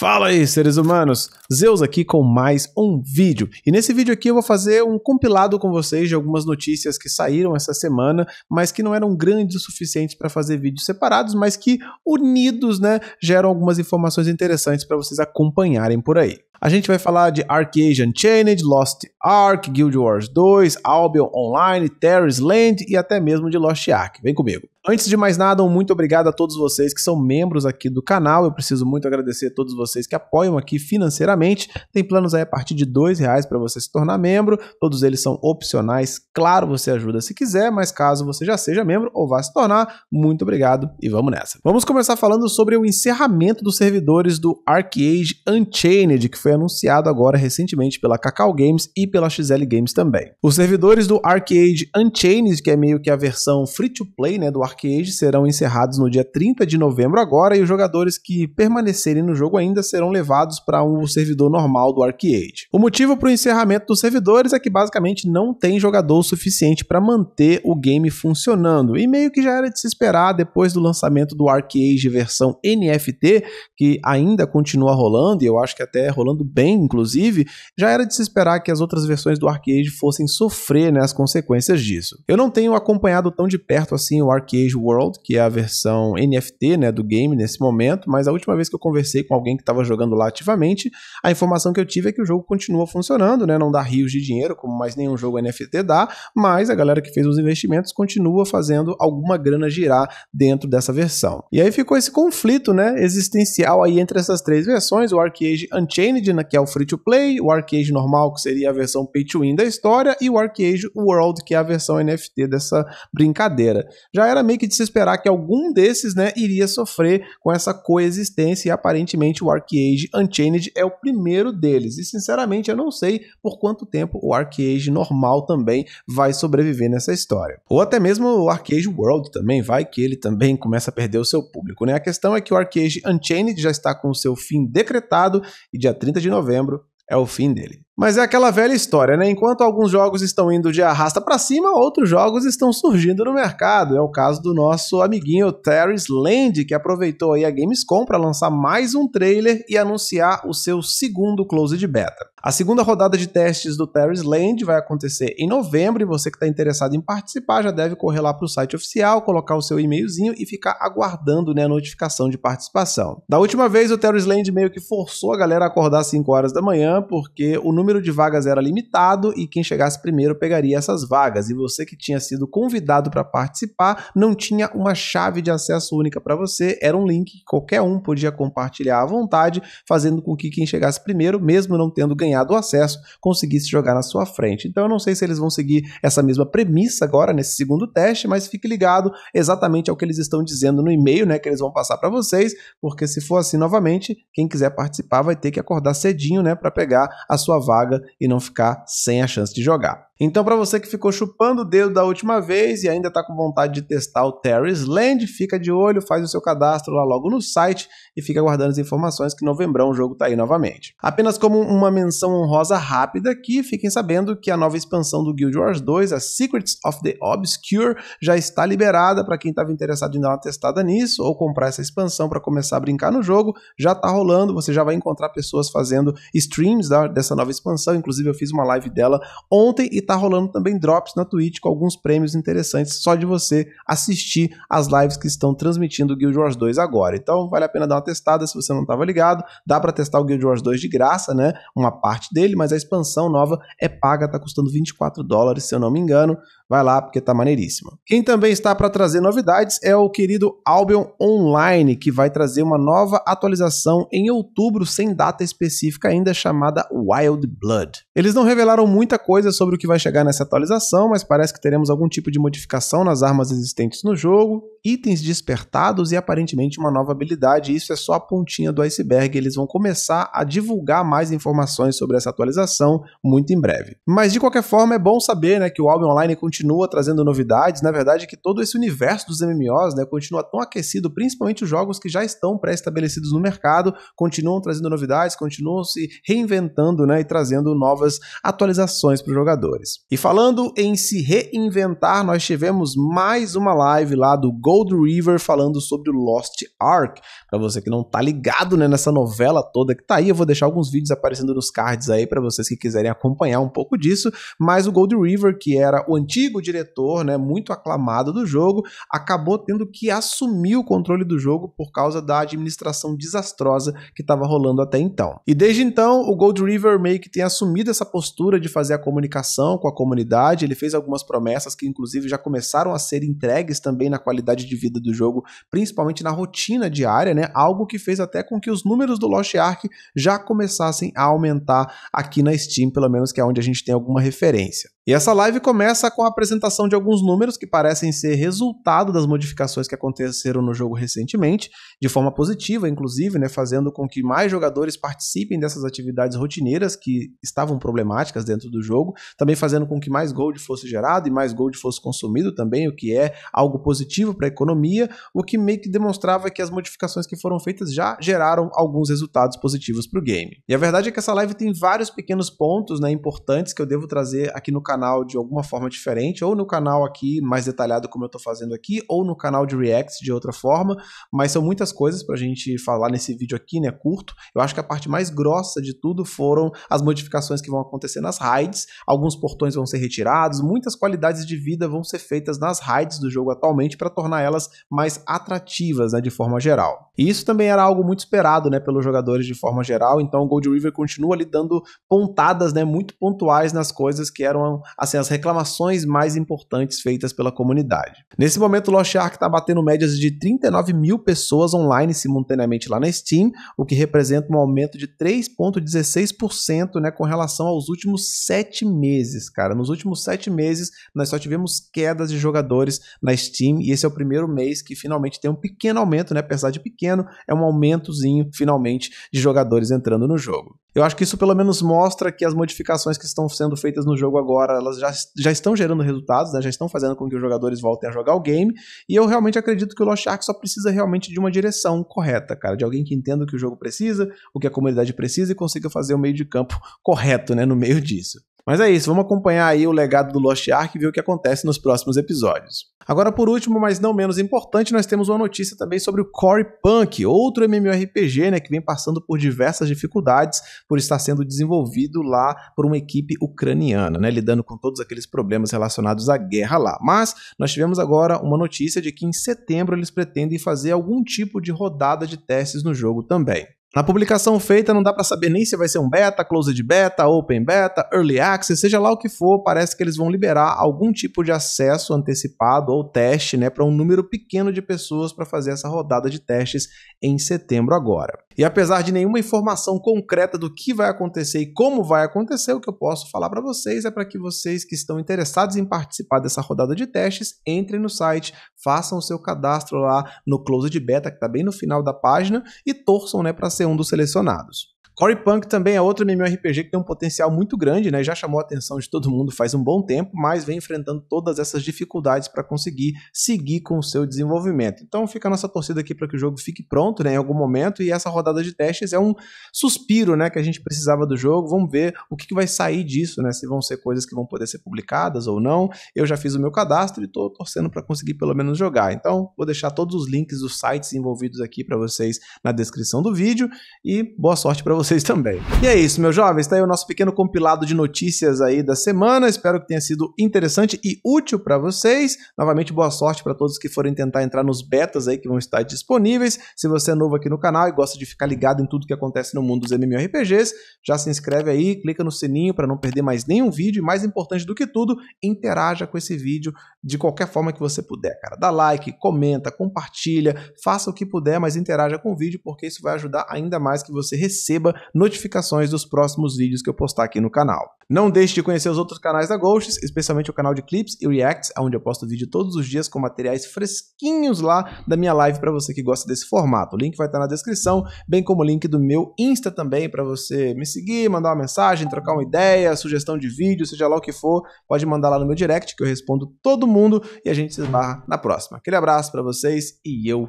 Fala aí, seres humanos! Zeus aqui com mais um vídeo. E nesse vídeo aqui eu vou fazer um compilado com vocês de algumas notícias que saíram essa semana, mas que não eram grandes o suficiente para fazer vídeos separados, mas que unidos, né, geram algumas informações interessantes para vocês acompanharem por aí. A gente vai falar de Arcade Unchained, Lost Ark, Guild Wars 2, Albion Online, Terrace Land e até mesmo de Lost Ark. Vem comigo. Antes de mais nada, um muito obrigado a todos vocês que são membros aqui do canal. Eu preciso muito agradecer a todos vocês que apoiam aqui financeiramente. Tem planos aí a partir de dois reais para você se tornar membro. Todos eles são opcionais. Claro, você ajuda se quiser, mas caso você já seja membro ou vá se tornar, muito obrigado e vamos nessa. Vamos começar falando sobre o encerramento dos servidores do Arcade Unchained, que foi anunciado agora recentemente pela Cacau Games e pela XL Games também. Os servidores do Arcade Unchained, que é meio que a versão free to play, né, do Arcade Dark Age serão encerrados no dia 30 de novembro agora e os jogadores que permanecerem no jogo ainda serão levados para um servidor normal do Arcade. O motivo para o encerramento dos servidores é que basicamente não tem jogador suficiente para manter o game funcionando e meio que já era de se esperar depois do lançamento do Arcade versão NFT, que ainda continua rolando e eu acho que até rolando bem, inclusive, já era de se esperar que as outras versões do Arcade fossem sofrer né, as consequências disso. Eu não tenho acompanhado tão de perto assim o Arcade Stage World, que é a versão NFT né, do game nesse momento, mas a última vez que eu conversei com alguém que estava jogando lá ativamente, a informação que eu tive é que o jogo continua funcionando, né, não dá rios de dinheiro, como mais nenhum jogo NFT dá, mas a galera que fez os investimentos continua fazendo alguma grana girar dentro dessa versão. E aí ficou esse conflito né, existencial aí entre essas três versões, o Arcade Unchained, né, que é o free-to-play, o Arcade normal, que seria a versão pay-to-win da história, e o Arcade World, que é a versão NFT dessa brincadeira. Já era meio que de se esperar que algum desses, né, iria sofrer com essa coexistência e aparentemente o Arcade Unchained é o primeiro deles. E sinceramente eu não sei por quanto tempo o Arcade normal também vai sobreviver nessa história. Ou até mesmo o Arcade World também, vai que ele também começa a perder o seu público, né? A questão é que o Arcade Unchained já está com o seu fim decretado e dia 30 de novembro é o fim dele. Mas é aquela velha história, né? Enquanto alguns jogos estão indo de arrasta para cima, outros jogos estão surgindo no mercado. É o caso do nosso amiguinho Terry's Land, que aproveitou aí a Gamescom para lançar mais um trailer e anunciar o seu segundo close de beta. A segunda rodada de testes do Terry's Land vai acontecer em novembro e você que está interessado em participar já deve correr lá para o site oficial, colocar o seu e-mailzinho e ficar aguardando né, a notificação de participação. Da última vez, o Terry's Land meio que forçou a galera a acordar às 5 horas da manhã, porque o número número de vagas era limitado e quem chegasse primeiro pegaria essas vagas. E você que tinha sido convidado para participar não tinha uma chave de acesso única para você, era um link que qualquer um podia compartilhar à vontade, fazendo com que quem chegasse primeiro, mesmo não tendo ganhado o acesso, conseguisse jogar na sua frente. Então eu não sei se eles vão seguir essa mesma premissa agora nesse segundo teste, mas fique ligado exatamente ao que eles estão dizendo no e-mail, né, que eles vão passar para vocês, porque se for assim novamente, quem quiser participar vai ter que acordar cedinho, né, para pegar a sua vaga vaga e não ficar sem a chance de jogar. Então, para você que ficou chupando o dedo da última vez e ainda está com vontade de testar o Terry's Land, fica de olho, faz o seu cadastro lá logo no site e fica aguardando as informações que novembrão o jogo está aí novamente. Apenas como uma menção honrosa rápida aqui, fiquem sabendo que a nova expansão do Guild Wars 2, a Secrets of the Obscure, já está liberada para quem estava interessado em dar uma testada nisso ou comprar essa expansão para começar a brincar no jogo, já está rolando, você já vai encontrar pessoas fazendo streams da, dessa nova expansão, inclusive eu fiz uma live dela ontem e tá rolando também drops na Twitch com alguns prêmios interessantes só de você assistir as lives que estão transmitindo Guild Wars 2 agora. Então vale a pena dar uma testada se você não tava ligado. Dá para testar o Guild Wars 2 de graça, né? Uma parte dele, mas a expansão nova é paga, tá custando 24 dólares, se eu não me engano. Vai lá porque tá maneiríssima. Quem também está para trazer novidades é o querido Albion Online, que vai trazer uma nova atualização em outubro, sem data específica ainda, chamada Wild Blood. Eles não revelaram muita coisa sobre o que vai chegar nessa atualização, mas parece que teremos algum tipo de modificação nas armas existentes no jogo, itens despertados e aparentemente uma nova habilidade. Isso é só a pontinha do iceberg. Eles vão começar a divulgar mais informações sobre essa atualização muito em breve. Mas de qualquer forma, é bom saber né, que o Albion Online continua trazendo novidades. Na verdade, que todo esse universo dos MMOs né, continua tão aquecido, principalmente os jogos que já estão pré-estabelecidos no mercado, continuam trazendo novidades, continuam se reinventando né, e trazendo novas atualizações para os jogadores. E falando em se reinventar, nós tivemos mais uma live lá do Go Gold River falando sobre o Lost Ark. Para você que não tá ligado né, nessa novela toda que tá aí, eu vou deixar alguns vídeos aparecendo nos cards aí para vocês que quiserem acompanhar um pouco disso. Mas o Gold River, que era o antigo diretor, né, muito aclamado do jogo, acabou tendo que assumir o controle do jogo por causa da administração desastrosa que estava rolando até então. E desde então, o Gold River meio que tem assumido essa postura de fazer a comunicação com a comunidade. Ele fez algumas promessas que, inclusive, já começaram a ser entregues também na qualidade de vida do jogo, principalmente na rotina diária, né? Algo que fez até com que os números do Lost Ark já começassem a aumentar aqui na Steam, pelo menos que é onde a gente tem alguma referência. E essa live começa com a apresentação de alguns números que parecem ser resultado das modificações que aconteceram no jogo recentemente, de forma positiva, inclusive, né, fazendo com que mais jogadores participem dessas atividades rotineiras que estavam problemáticas dentro do jogo, também fazendo com que mais gold fosse gerado e mais gold fosse consumido também, o que é algo positivo para a economia, o que meio que demonstrava que as modificações que foram feitas já geraram alguns resultados positivos para o game. E a verdade é que essa live tem vários pequenos pontos né, importantes que eu devo trazer aqui no canal canal de alguma forma diferente, ou no canal aqui mais detalhado como eu estou fazendo aqui, ou no canal de React de outra forma, mas são muitas coisas para a gente falar nesse vídeo aqui, né, curto. Eu acho que a parte mais grossa de tudo foram as modificações que vão acontecer nas raids, alguns portões vão ser retirados, muitas qualidades de vida vão ser feitas nas raids do jogo atualmente para tornar elas mais atrativas, né, de forma geral. E isso também era algo muito esperado, né, pelos jogadores de forma geral, então o Gold River continua ali dando pontadas, né, muito pontuais nas coisas que eram assim, as reclamações mais importantes feitas pela comunidade. Nesse momento, o Lost Ark está batendo médias de 39 mil pessoas online simultaneamente lá na Steam, o que representa um aumento de 3,16% né, com relação aos últimos 7 meses, cara. Nos últimos 7 meses, nós só tivemos quedas de jogadores na Steam e esse é o primeiro mês que finalmente tem um pequeno aumento, né? Apesar de pequeno, é um aumentozinho finalmente de jogadores entrando no jogo. Eu acho que isso pelo menos mostra que as modificações que estão sendo feitas no jogo agora, elas já, já estão gerando resultados, né? já estão fazendo com que os jogadores voltem a jogar o game. E eu realmente acredito que o Lost Ark só precisa realmente de uma direção correta, cara, de alguém que entenda o que o jogo precisa, o que a comunidade precisa e consiga fazer o meio de campo correto, né, no meio disso. Mas é isso, vamos acompanhar aí o legado do Lost Ark e ver o que acontece nos próximos episódios. Agora, por último, mas não menos importante, nós temos uma notícia também sobre o Core Punk, outro MMORPG né, que vem passando por diversas dificuldades por estar sendo desenvolvido lá por uma equipe ucraniana, né, lidando com todos aqueles problemas relacionados à guerra lá. Mas nós tivemos agora uma notícia de que em setembro eles pretendem fazer algum tipo de rodada de testes no jogo também. Na publicação feita, não dá para saber nem se vai ser um beta, closed beta, open beta, early access, seja lá o que for, parece que eles vão liberar algum tipo de acesso antecipado ou teste, né, para um número pequeno de pessoas para fazer essa rodada de testes em setembro agora. E apesar de nenhuma informação concreta do que vai acontecer e como vai acontecer, o que eu posso falar para vocês é para que vocês que estão interessados em participar dessa rodada de testes, entrem no site, façam o seu cadastro lá no closed beta, que está bem no final da página e torçam, né, para ser um dos selecionados. Cory Punk também é outro MMORPG que tem um potencial muito grande, né? Já chamou a atenção de todo mundo faz um bom tempo, mas vem enfrentando todas essas dificuldades para conseguir seguir com o seu desenvolvimento. Então fica a nossa torcida aqui para que o jogo fique pronto, né, em algum momento, e essa rodada de testes é um suspiro, né, que a gente precisava do jogo. Vamos ver o que, que vai sair disso, né? Se vão ser coisas que vão poder ser publicadas ou não. Eu já fiz o meu cadastro e estou torcendo para conseguir pelo menos jogar. Então, vou deixar todos os links dos sites envolvidos aqui para vocês na descrição do vídeo e boa sorte para vocês vocês também. E é isso, meus jovens. Está aí o nosso pequeno compilado de notícias aí da semana. Espero que tenha sido interessante e útil para vocês. Novamente, boa sorte para todos que forem tentar entrar nos betas aí que vão estar disponíveis. Se você é novo aqui no canal e gosta de ficar ligado em tudo que acontece no mundo dos MMORPGs, já se inscreve aí, clica no sininho para não perder mais nenhum vídeo. E mais importante do que tudo, interaja com esse vídeo de qualquer forma que você puder, cara. Dá like, comenta, compartilha, faça o que puder, mas interaja com o vídeo porque isso vai ajudar ainda mais que você receba notificações dos próximos vídeos que eu postar aqui no canal. Não deixe de conhecer os outros canais da Ghosts, especialmente o canal de clips e reacts, onde eu posto vídeo todos os dias com materiais fresquinhos lá da minha live para você que gosta desse formato. O link vai estar tá na descrição, bem como o link do meu Insta também para você me seguir, mandar uma mensagem, trocar uma ideia, sugestão de vídeo, seja lá o que for, pode mandar lá no meu direct que eu respondo todo mundo e a gente se esbarra na próxima. Aquele abraço para vocês e eu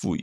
fui.